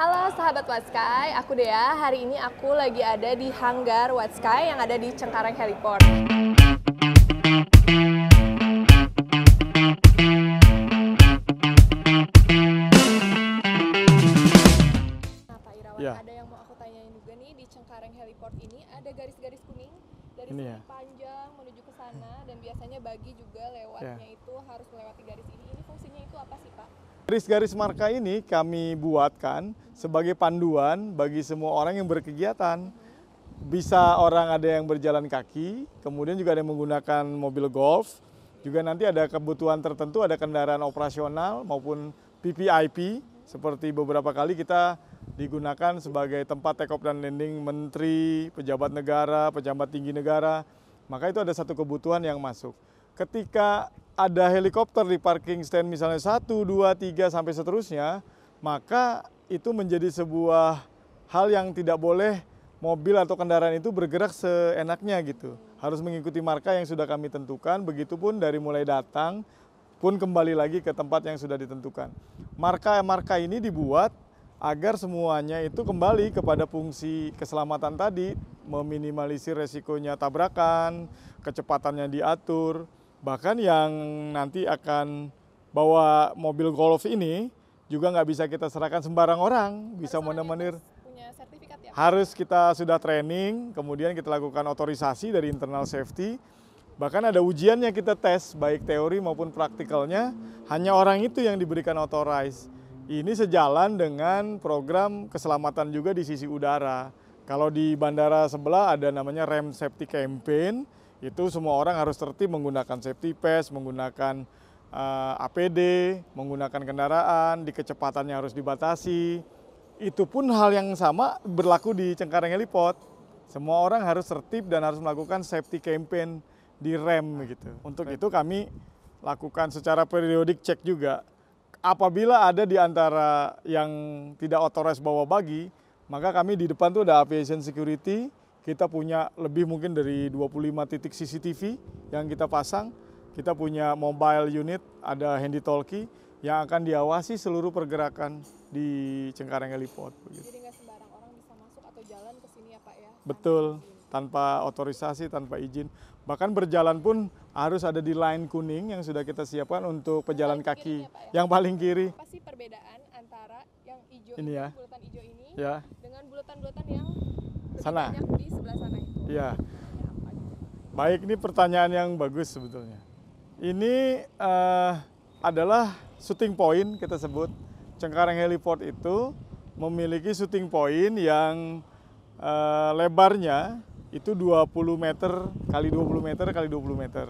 Halo sahabat Watsky, aku Dea. Hari ini aku lagi ada di hanggar Watsky yang ada di Cengkareng Heliport. Nah Pak Irawan, ya. ada yang mau aku tanyain juga nih di Cengkareng Heliport ini ada garis-garis kuning dari ini sini ya. panjang menuju ke sana dan biasanya bagi juga lewatnya ya. itu harus melewati garis ini Garis-garis marka ini kami buatkan sebagai panduan bagi semua orang yang berkegiatan. Bisa orang ada yang berjalan kaki, kemudian juga ada yang menggunakan mobil golf, juga nanti ada kebutuhan tertentu, ada kendaraan operasional maupun PPIP, seperti beberapa kali kita digunakan sebagai tempat take off dan landing menteri, pejabat negara, pejabat tinggi negara, maka itu ada satu kebutuhan yang masuk. Ketika ada helikopter di parking stand misalnya 1, 2, 3 sampai seterusnya, maka itu menjadi sebuah hal yang tidak boleh mobil atau kendaraan itu bergerak seenaknya gitu. Harus mengikuti marka yang sudah kami tentukan, begitupun dari mulai datang pun kembali lagi ke tempat yang sudah ditentukan. Marka-marka ini dibuat agar semuanya itu kembali kepada fungsi keselamatan tadi, meminimalisir resikonya tabrakan, kecepatannya diatur, Bahkan yang nanti akan bawa mobil golf ini juga nggak bisa kita serahkan sembarang orang, bisa menemani ya? Harus kita sudah training, kemudian kita lakukan otorisasi dari internal safety. Bahkan ada ujiannya kita tes, baik teori maupun praktikalnya. Hanya orang itu yang diberikan authorize. Ini sejalan dengan program keselamatan juga di sisi udara. Kalau di bandara sebelah ada namanya Rem Safety Campaign, itu semua orang harus tertib menggunakan safety pass, menggunakan uh, eh, APD, menggunakan kendaraan, di kecepatannya harus dibatasi. Itu pun hal yang sama berlaku di Cengkareng elipot. Semua orang harus tertib dan harus melakukan safety campaign di rem gitu. Untuk itu kami lakukan secara periodik cek juga. Apabila ada di antara yang tidak otoris bawa bagi, maka kami di depan tuh ada aviation security, kita punya lebih mungkin dari 25 titik CCTV yang kita pasang. Kita punya mobile unit, ada handy talkie yang akan diawasi seluruh pergerakan di Cengkareng Heliport. Jadi nggak sembarang orang bisa masuk atau jalan ke sini ya Pak ya? Betul, tanpa otorisasi, tanpa izin. Bahkan berjalan pun harus ada di line kuning yang sudah kita siapkan untuk pejalan kaki ya, ya, yang paling kiri. Apa sih perbedaan antara yang hijau ini, ya. bulatan hijau ini ya. dengan bulatan-bulatan yang sana. Di sebelah sana Iya. Baik, ini pertanyaan yang bagus sebetulnya. Ini uh, adalah shooting point kita sebut. Cengkareng Heliport itu memiliki shooting point yang uh, lebarnya itu 20 meter kali 20 meter kali 20 meter.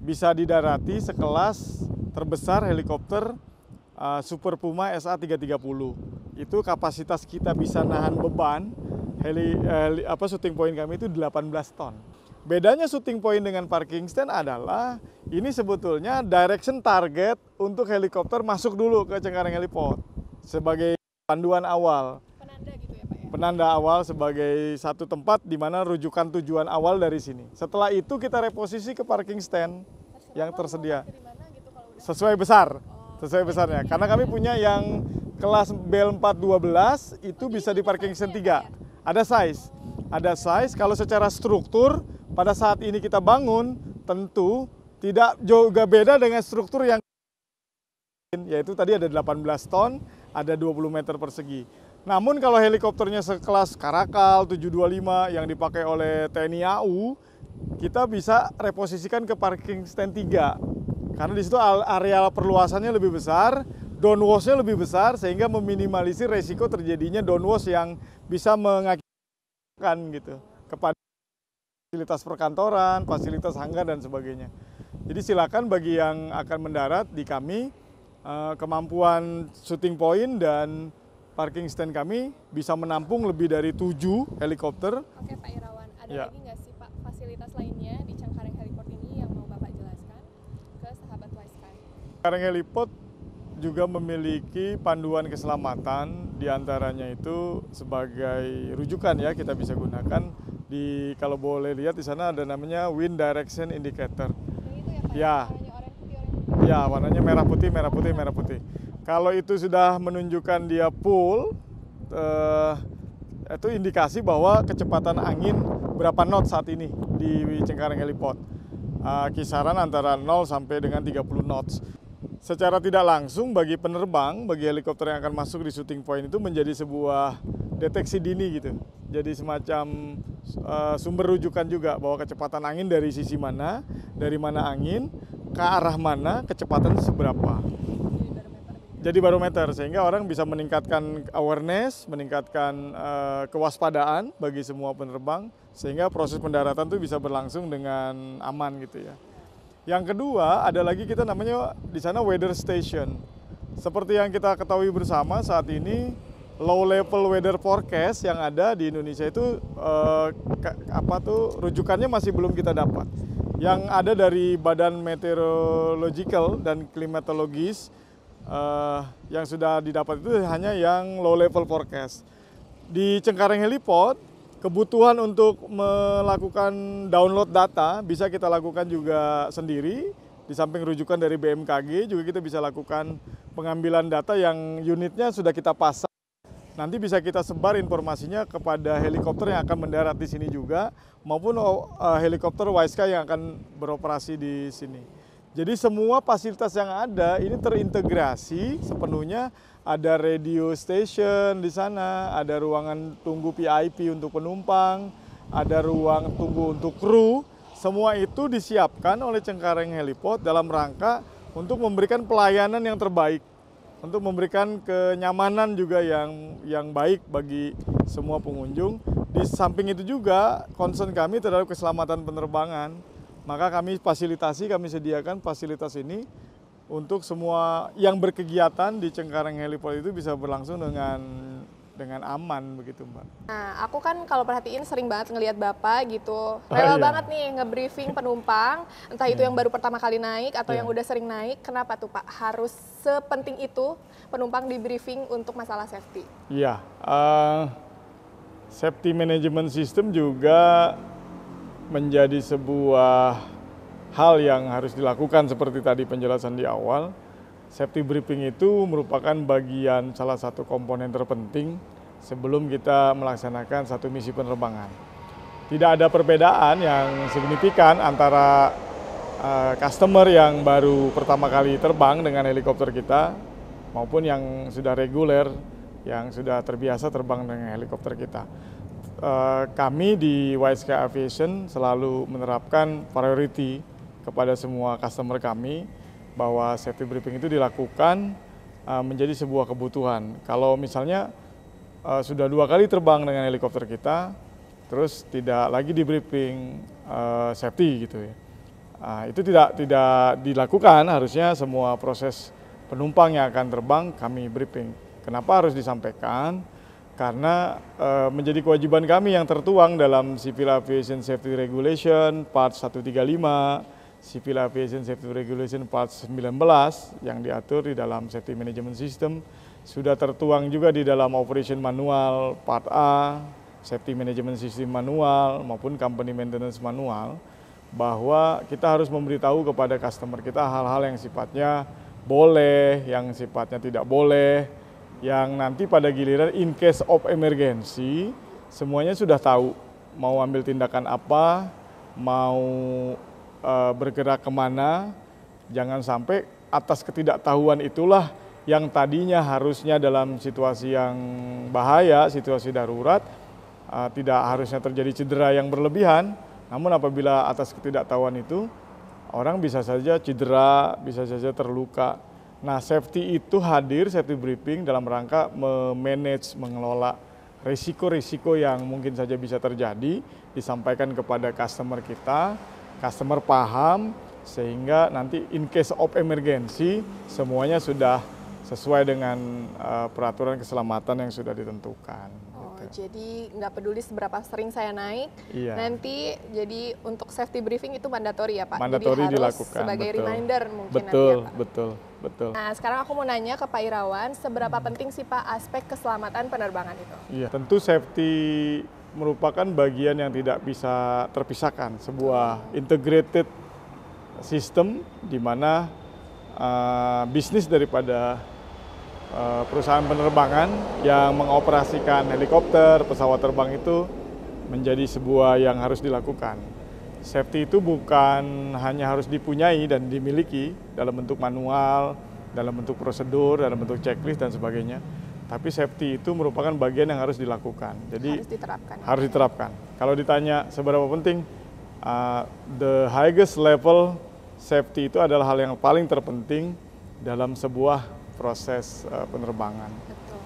Bisa didarati sekelas terbesar helikopter uh, Super Puma SA330. Itu kapasitas kita bisa nahan beban heli eh, apa shooting point kami itu 18 ton. Bedanya shooting point dengan parking stand adalah ini sebetulnya direction target untuk helikopter masuk dulu ke Cengkareng Heliport sebagai panduan awal. Penanda gitu ya Pak ya? Penanda awal sebagai satu tempat di mana rujukan tujuan awal dari sini. Setelah itu kita reposisi ke parking stand Terserah yang tersedia. Gitu kalau udah... sesuai besar. Oh. sesuai besarnya. Karena kami punya yang kelas B412 itu oh, bisa di parking stand 3. Ada size. Ada size kalau secara struktur pada saat ini kita bangun tentu tidak juga beda dengan struktur yang yaitu tadi ada 18 ton, ada 20 meter persegi. Namun kalau helikopternya sekelas Karakal 725 yang dipakai oleh TNI AU, kita bisa reposisikan ke parking stand 3. Karena di situ areal perluasannya lebih besar, downwashnya lebih besar sehingga meminimalisir resiko terjadinya downwash yang bisa mengakibatkan gitu kepada fasilitas perkantoran, fasilitas hanggar dan sebagainya. Jadi silakan bagi yang akan mendarat di kami eh, kemampuan shooting point dan parking stand kami bisa menampung lebih dari tujuh helikopter. Oke Pak Irawan, ada ya. lagi nggak sih Pak fasilitas lainnya di Cengkareng Heliport ini yang mau Bapak jelaskan ke sahabat Waiskan? Cengkareng Heliport juga memiliki panduan keselamatan diantaranya itu sebagai rujukan ya kita bisa gunakan di kalau boleh lihat di sana ada namanya wind direction indicator. Ya, ya. warnanya merah putih merah putih merah putih. Kalau itu sudah menunjukkan dia pull, eh, itu indikasi bahwa kecepatan angin berapa knot saat ini di Cengkareng Heliport. Eh, kisaran antara 0 sampai dengan 30 knots secara tidak langsung bagi penerbang, bagi helikopter yang akan masuk di shooting point itu menjadi sebuah deteksi dini gitu. Jadi semacam uh, sumber rujukan juga bahwa kecepatan angin dari sisi mana, dari mana angin, ke arah mana, kecepatan seberapa. Jadi barometer sehingga orang bisa meningkatkan awareness, meningkatkan uh, kewaspadaan bagi semua penerbang sehingga proses pendaratan itu bisa berlangsung dengan aman gitu ya. Yang kedua, ada lagi kita namanya di sana weather station. Seperti yang kita ketahui bersama saat ini low level weather forecast yang ada di Indonesia itu eh, apa tuh rujukannya masih belum kita dapat. Yang ada dari Badan Meteorological dan Klimatologis eh, yang sudah didapat itu hanya yang low level forecast. Di Cengkareng Heliport kebutuhan untuk melakukan download data bisa kita lakukan juga sendiri. Di samping rujukan dari BMKG juga kita bisa lakukan pengambilan data yang unitnya sudah kita pasang. Nanti bisa kita sebar informasinya kepada helikopter yang akan mendarat di sini juga maupun oh, eh, helikopter Wiseca yang akan beroperasi di sini. Jadi semua fasilitas yang ada ini terintegrasi sepenuhnya. Ada radio station di sana, ada ruangan tunggu VIP untuk penumpang, ada ruang tunggu untuk kru. Semua itu disiapkan oleh Cengkareng Helipot dalam rangka untuk memberikan pelayanan yang terbaik, untuk memberikan kenyamanan juga yang yang baik bagi semua pengunjung. Di samping itu juga concern kami terhadap keselamatan penerbangan maka kami fasilitasi, kami sediakan fasilitas ini untuk semua yang berkegiatan di Cengkareng Helipol itu bisa berlangsung dengan dengan aman begitu mbak. Nah aku kan kalau perhatiin sering banget ngelihat bapak gitu oh, rela oh, iya. banget nih ngebriefing penumpang entah itu iya. yang baru pertama kali naik atau iya. yang udah sering naik kenapa tuh pak harus sepenting itu penumpang di briefing untuk masalah safety? Iya yeah. uh, safety management system juga menjadi sebuah hal yang harus dilakukan seperti tadi penjelasan di awal. Safety briefing itu merupakan bagian salah satu komponen terpenting sebelum kita melaksanakan satu misi penerbangan. Tidak ada perbedaan yang signifikan antara uh, customer yang baru pertama kali terbang dengan helikopter kita maupun yang sudah reguler yang sudah terbiasa terbang dengan helikopter kita. Eh, kami di YSK Aviation selalu menerapkan priority kepada semua customer kami bahwa safety briefing itu dilakukan eh, menjadi sebuah kebutuhan. Kalau misalnya eh, sudah dua kali terbang dengan helikopter kita, terus tidak lagi di briefing safety gitu ya. Nah, itu tidak tidak dilakukan harusnya semua proses penumpang yang akan terbang kami briefing. Kenapa harus disampaikan? karena e, menjadi kewajiban kami yang tertuang dalam Civil Aviation Safety Regulation Part 135, Civil Aviation Safety Regulation Part 19 yang diatur di dalam Safety Management System sudah tertuang juga di dalam Operation Manual Part A, Safety Management System Manual maupun Company Maintenance Manual bahwa kita harus memberitahu kepada customer kita hal-hal yang sifatnya boleh, yang sifatnya tidak boleh, yang nanti pada giliran in case of emergency semuanya sudah tahu mau ambil tindakan apa, mau e, bergerak kemana, jangan sampai atas ketidaktahuan itulah yang tadinya harusnya dalam situasi yang bahaya, situasi darurat, e, tidak harusnya terjadi cedera yang berlebihan, namun apabila atas ketidaktahuan itu orang bisa saja cedera, bisa saja terluka. Nah, safety itu hadir, safety briefing dalam rangka memanage, mengelola risiko-risiko yang mungkin saja bisa terjadi, disampaikan kepada customer kita, customer paham, sehingga nanti in case of emergency semuanya sudah sesuai dengan uh, peraturan keselamatan yang sudah ditentukan. Jadi nggak peduli seberapa sering saya naik, iya. nanti jadi untuk safety briefing itu mandatori ya Pak. Mandatori jadi harus dilakukan. Sebagai betul. reminder mungkin betul, nanti ya Pak. Betul, betul. Nah sekarang aku mau nanya ke Pak Irawan, seberapa hmm. penting sih Pak aspek keselamatan penerbangan itu? Iya, tentu safety merupakan bagian yang tidak bisa terpisahkan, sebuah hmm. integrated sistem di mana uh, bisnis daripada Eh, perusahaan penerbangan yang mengoperasikan helikopter, pesawat terbang itu menjadi sebuah yang harus dilakukan. Safety itu bukan hanya harus dipunyai dan dimiliki dalam bentuk manual, dalam bentuk prosedur, dalam bentuk checklist dan sebagainya. Tapi safety itu merupakan bagian yang harus dilakukan. Jadi harus diterapkan. Ya? Harus diterapkan. Kalau ditanya seberapa penting, uh, the highest level safety itu adalah hal yang paling terpenting dalam sebuah proses uh, penerbangan. Betul.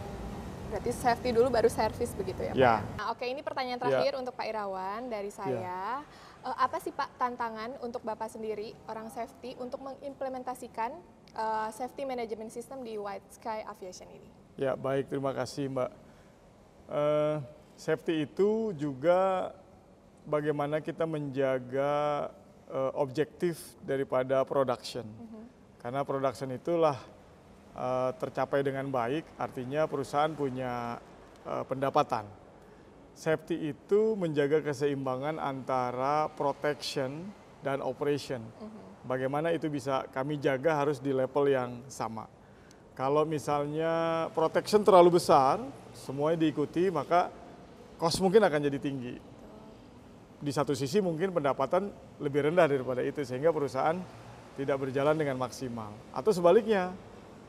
Berarti safety dulu baru servis begitu ya Pak? Ya. Nah, oke ini pertanyaan terakhir ya. untuk Pak Irawan dari ya. saya. Ya. Uh, apa sih Pak tantangan untuk Bapak sendiri orang safety untuk mengimplementasikan uh, safety management system di White Sky Aviation ini? Ya baik terima kasih Mbak. Uh, safety itu juga bagaimana kita menjaga uh, objektif daripada production. Mm -hmm. Karena production itulah Eh, tercapai dengan baik, artinya perusahaan punya eh, pendapatan. Safety itu menjaga keseimbangan antara protection dan operation. Mhm. Bagaimana itu bisa kami jaga harus di level yang sama. Kalau misalnya protection terlalu besar, semuanya diikuti, maka cost mungkin akan jadi tinggi. Di satu sisi mungkin pendapatan lebih rendah daripada itu, sehingga perusahaan tidak berjalan dengan maksimal. Atau sebaliknya,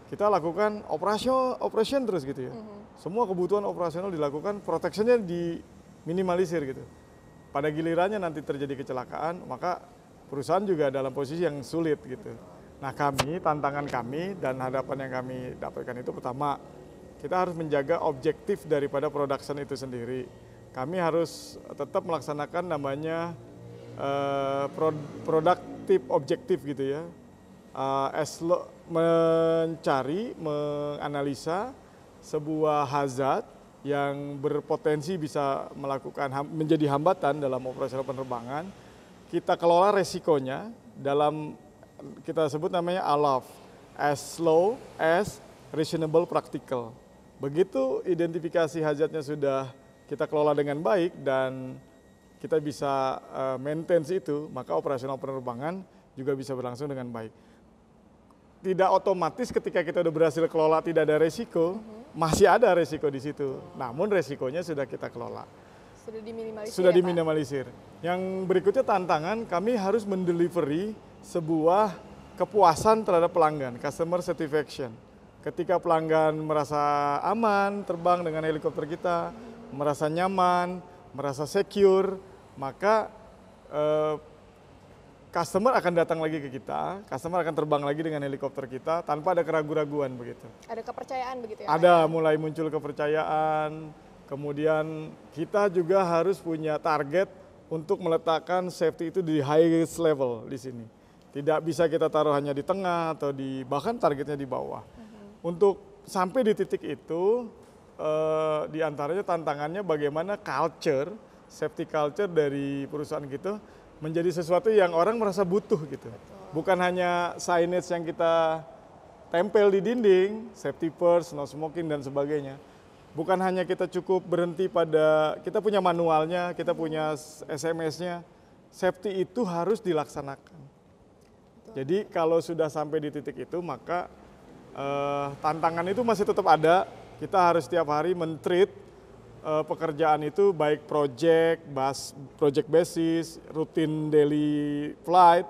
kita lakukan operasional operation terus gitu ya. Mm -hmm. Semua kebutuhan operasional dilakukan, proteksinya diminimalisir gitu. Pada gilirannya nanti terjadi kecelakaan, maka perusahaan juga dalam posisi yang sulit gitu. Nah kami, tantangan kami dan hadapan yang kami dapatkan itu pertama, kita harus menjaga objektif daripada production itu sendiri. Kami harus tetap melaksanakan namanya uh, produktif objektif gitu ya uh, mencari, menganalisa sebuah hazard yang berpotensi bisa melakukan menjadi hambatan dalam operasional penerbangan, kita kelola resikonya dalam kita sebut namanya ALAF, as slow as reasonable practical. Begitu identifikasi hazardnya sudah kita kelola dengan baik dan kita bisa eh, maintain itu, maka operasional penerbangan juga bisa berlangsung dengan baik tidak otomatis ketika kita sudah berhasil kelola tidak ada resiko, mm-hmm. masih ada resiko di situ. Oh. Namun resikonya sudah kita kelola. Sudah diminimalisir. Sudah ya, Pak? Yang berikutnya tantangan kami harus mendelivery sebuah kepuasan terhadap pelanggan, customer satisfaction. Ketika pelanggan merasa aman terbang dengan helikopter kita, mm-hmm. merasa nyaman, merasa secure, maka eh, customer akan datang lagi ke kita, customer akan terbang lagi dengan helikopter kita tanpa ada keraguan-raguan begitu. Ada kepercayaan begitu ya? Ada, ya? mulai muncul kepercayaan. Kemudian kita juga harus punya target untuk meletakkan safety itu di highest level di sini. Tidak bisa kita taruh hanya di tengah atau di bahkan targetnya di bawah. Uh mhm. -huh. Untuk sampai di titik itu, eh, di antaranya tantangannya bagaimana culture, safety culture dari perusahaan gitu menjadi sesuatu yang orang merasa butuh gitu. Bukan hanya signage yang kita tempel di dinding, safety first, no smoking dan sebagainya. Bukan hanya kita cukup berhenti pada kita punya manualnya, kita punya hmm. SMS-nya. Safety itu harus dilaksanakan. Jadi kalau sudah sampai di titik itu maka eh, tantangan itu masih tetap ada. Kita harus setiap hari mentreat uh, pekerjaan itu baik project, bas, project basis, rutin daily flight,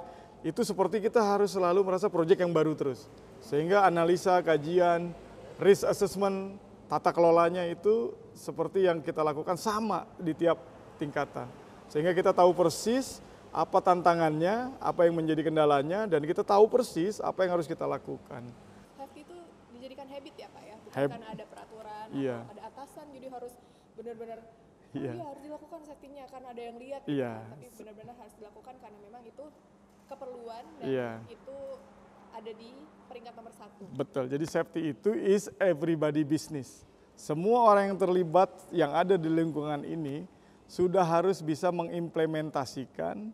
itu seperti kita harus selalu merasa project yang baru terus. Sehingga analisa, kajian, risk assessment, tata kelolanya itu seperti yang kita lakukan sama di tiap tingkatan. Sehingga kita tahu persis apa tantangannya, apa yang menjadi kendalanya, dan kita tahu persis apa yang harus kita lakukan. Safety e itu dijadikan habit ya Pak ya? Bukan Hab ada peraturan, iya. ada atasan, jadi harus benar-benar yeah. oh, iya harus dilakukan settingnya karena ada yang lihat gitu yeah. Kan, tapi benar-benar harus dilakukan karena memang itu keperluan dan yeah. itu ada di peringkat nomor satu. Betul, jadi safety itu is everybody business. Semua orang yang terlibat yang ada di lingkungan ini sudah harus bisa mengimplementasikan,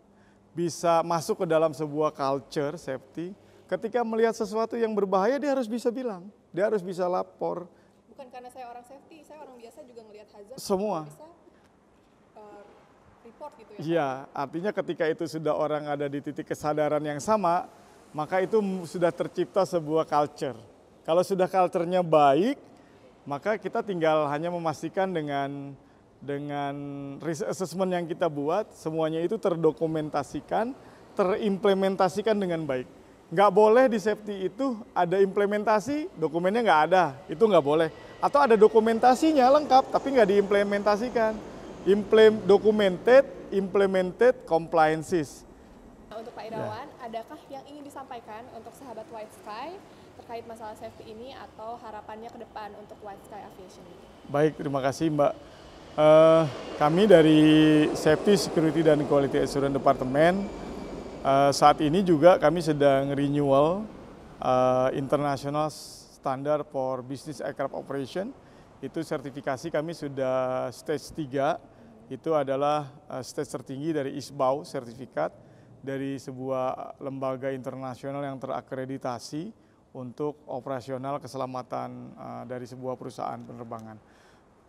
bisa masuk ke dalam sebuah culture safety. Ketika melihat sesuatu yang berbahaya, dia harus bisa bilang, dia harus bisa lapor, bukan karena saya orang safety saya orang biasa juga melihat hazard semua bisa eh, report gitu ya iya artinya ketika itu sudah orang ada di titik kesadaran yang sama maka itu sudah tercipta sebuah culture kalau sudah culture-nya baik maka kita tinggal hanya memastikan dengan dengan risk assessment yang kita buat semuanya itu terdokumentasikan terimplementasikan dengan baik nggak boleh di safety itu ada implementasi dokumennya nggak ada itu nggak boleh atau ada dokumentasinya lengkap tapi nggak diimplementasikan implement documented implemented compliances nah, untuk Pak Irawan nah. adakah yang ingin disampaikan untuk sahabat White Sky terkait masalah safety ini atau harapannya ke depan untuk White Sky Aviation baik terima kasih Mbak uh, kami dari Safety Security dan Quality Assurance Department Eh, saat ini juga kami sedang renewal uh, International Standard for Business Aircraft Operation. Itu sertifikasi kami sudah stage 3. Itu adalah uh, stage tertinggi dari ISBAU sertifikat dari sebuah lembaga internasional yang terakreditasi untuk operasional keselamatan uh, dari sebuah perusahaan penerbangan.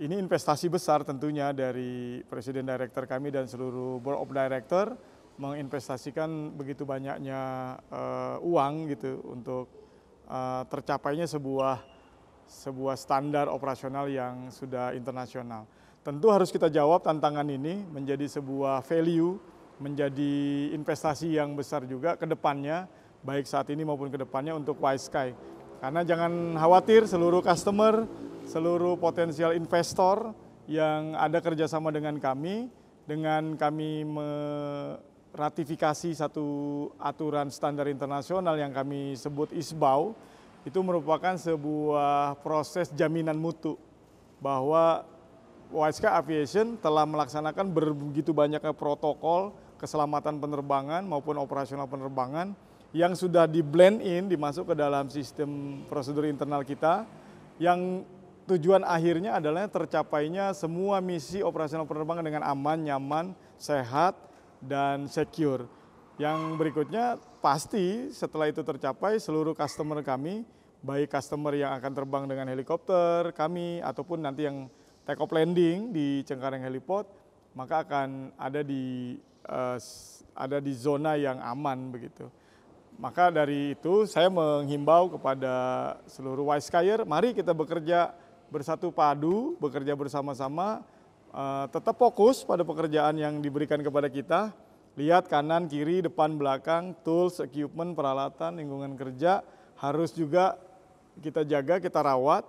Ini investasi besar tentunya dari Presiden Direktur kami dan seluruh Board of Director menginvestasikan begitu banyaknya uh, uang gitu untuk uh, tercapainya sebuah sebuah standar operasional yang sudah internasional. Tentu harus kita jawab tantangan ini menjadi sebuah value, menjadi investasi yang besar juga ke depannya, baik saat ini maupun ke depannya untuk Wise Sky. Karena jangan khawatir seluruh customer, seluruh potensial investor yang ada kerjasama dengan kami, dengan kami me ratifikasi satu aturan standar internasional yang kami sebut ISBAU itu merupakan sebuah proses jaminan mutu bahwa YSK Aviation telah melaksanakan begitu banyaknya protokol keselamatan penerbangan maupun operasional penerbangan yang sudah di blend in dimasuk ke dalam sistem prosedur internal kita yang tujuan akhirnya adalah tercapainya semua misi operasional penerbangan dengan aman, nyaman, sehat, dan secure. Yang berikutnya pasti setelah itu tercapai seluruh customer kami, baik customer yang akan terbang dengan helikopter kami ataupun nanti yang take off landing di Cengkareng Heliport, maka akan ada di uh, ada di zona yang aman begitu. Maka dari itu saya menghimbau kepada seluruh Wise Skyer, mari kita bekerja bersatu padu, bekerja bersama-sama Eh, tetap fokus pada pekerjaan yang diberikan kepada kita. Lihat kanan, kiri, depan, belakang, tools, equipment, peralatan, lingkungan kerja harus juga kita jaga, kita rawat,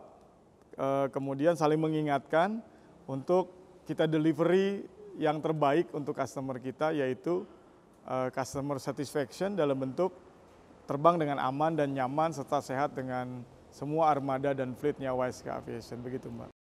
eh, kemudian saling mengingatkan untuk kita delivery yang terbaik untuk customer kita yaitu eh, customer satisfaction dalam bentuk terbang dengan aman dan nyaman serta sehat dengan semua armada dan fleetnya YSK Aviation begitu Mbak.